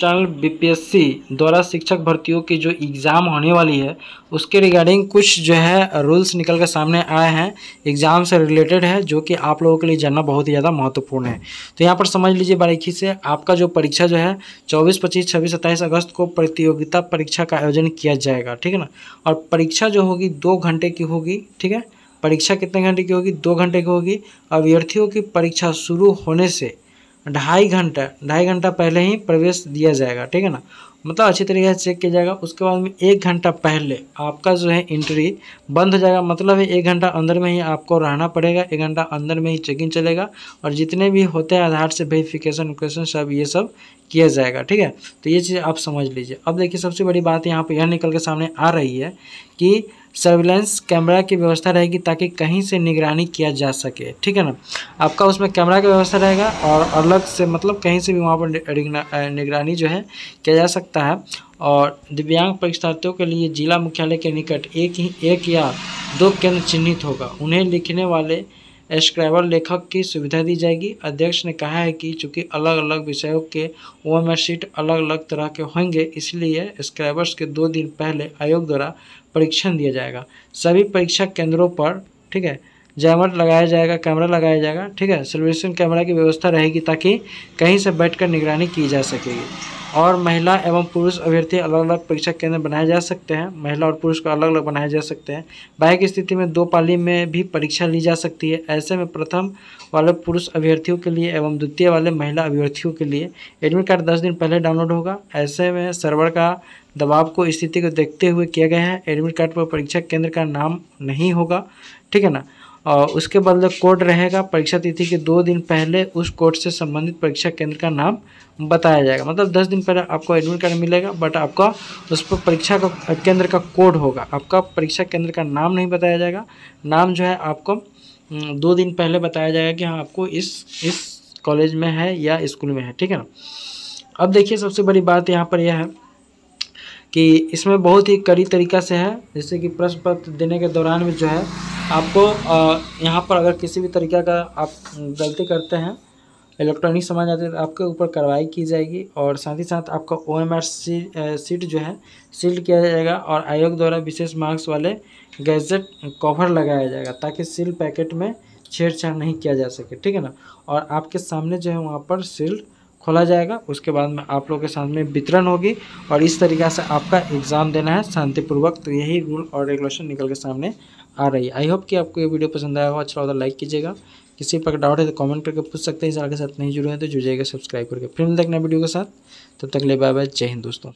channel BPSC द्वारा शिक्षक भर्तियों की जो एग्ज़ाम होने वाली है उसके रिगार्डिंग कुछ जो है रूल्स निकल कर सामने आए हैं एग्ज़ाम से रिलेटेड है जो कि आप लोगों के लिए जानना बहुत ही ज़्यादा महत्वपूर्ण है तो यहाँ पर समझ लीजिए बारीकी से आपका जो परीक्षा जो है चौबीस पच्चीस छब्बीस सत्ताईस अगस्त को प्रतियोगिता परीक्षा का आयोजन किया जाएगा ठीक है ना और परीक्षा जो होगी दो घंटे की होगी ठीक है परीक्षा कितने घंटे की होगी दो घंटे की होगी अभ्यर्थियों की परीक्षा शुरू होने से ढाई घंटा ढाई घंटा पहले ही प्रवेश दिया जाएगा ठीक है ना मतलब अच्छी तरीके से चेक किया जाएगा उसके बाद में एक घंटा पहले आपका जो है एंट्री बंद हो जाएगा मतलब है एक घंटा अंदर में ही आपको रहना पड़ेगा एक घंटा अंदर में ही चेकिंग चलेगा और जितने भी होते हैं आधार से वेरिफिकेशन क्वेश्चन सब ये सब किया जाएगा ठीक है तो ये चीज़ आप समझ लीजिए अब देखिए सबसे बड़ी बात यहाँ पर यह निकल के सामने आ रही है कि सर्विलेंस कैमरा की व्यवस्था रहेगी ताकि कहीं से निगरानी किया जा सके ठीक है ना आपका उसमें कैमरा का व्यवस्था रहेगा और अलग से मतलब कहीं से भी वहाँ पर निगरानी जो है किया जा सकता है और दिव्यांग परीक्षार्थियों के लिए जिला मुख्यालय के निकट एक ही एक या दो केंद्र चिन्हित होगा उन्हें लिखने वाले स्क्रैबल लेखक की सुविधा दी जाएगी अध्यक्ष ने कहा है कि चूंकि अलग अलग विषयों के ओएमआर सीट अलग अलग तरह के होंगे इसलिए स्क्रैबर्स के दो दिन पहले आयोग द्वारा परीक्षण दिया जाएगा सभी परीक्षा केंद्रों पर ठीक है जैमर लगाया जाएगा कैमरा लगाया जाएगा ठीक है सर्वेशन कैमरा की व्यवस्था रहेगी ताकि कहीं से बैठकर निगरानी की जा सकेगी और महिला एवं पुरुष अभ्यर्थी अलग अलग परीक्षा केंद्र बनाए जा सकते हैं महिला और पुरुष को अलग अलग बनाए जा सकते हैं बाइक स्थिति में दो पाली में भी परीक्षा ली जा सकती है ऐसे में प्रथम वाले पुरुष अभ्यर्थियों के लिए एवं द्वितीय वाले महिला अभ्यर्थियों के लिए एडमिट कार्ड दस दिन पहले डाउनलोड होगा ऐसे में सर्वर का दबाव को स्थिति को देखते हुए किया गया है एडमिट कार्ड पर परीक्षा केंद्र का नाम नहीं होगा ठीक है ना और उसके बदले कोड रहेगा परीक्षा तिथि के दो दिन पहले उस कोड से संबंधित परीक्षा केंद्र का नाम बताया जाएगा मतलब दस दिन पहले आपको एडमिट कार्ड मिलेगा बट आपका उस पर परीक्षा का केंद्र का कोड होगा आपका परीक्षा केंद्र का नाम नहीं बताया जाएगा नाम जो है आपको दो दिन पहले बताया जाएगा कि हाँ आपको इस इस कॉलेज में है या स्कूल में है ठीक है ना अब देखिए सबसे बड़ी बात यहाँ पर यह है कि इसमें बहुत ही कड़ी तरीका से है जैसे कि प्रश्न पत्र देने के दौरान में जो है आपको यहाँ पर अगर किसी भी तरीके का आप गलती करते हैं इलेक्ट्रॉनिक सामान जाते हैं तो आपके ऊपर कार्रवाई की जाएगी और साथ ही साथ आपका ओ एम आर सी सीट जो है सील्ड किया जाएगा और आयोग द्वारा विशेष मार्क्स वाले गैजेट कवर लगाया जाएगा ताकि सील पैकेट में छेड़छाड़ नहीं किया जा सके ठीक है ना और आपके सामने जो है वहाँ पर सील्ड खोला जाएगा उसके बाद में आप लोगों के साथ में वितरण होगी और इस तरीके से आपका एग्ज़ाम देना है शांतिपूर्वक तो यही रूल और रेगुलेशन निकल के सामने आ रही है आई होप कि आपको ये वीडियो पसंद आया हो अच्छा होता लाइक तो कीजिएगा किसी पर डाउट है तो कमेंट करके पूछ सकते हैं इस के साथ नहीं जुड़े हैं तो जुड़िएगा सब्सक्राइब करके फिर देखना वीडियो के साथ तब तक ले बाय बाय जय हिंद दोस्तों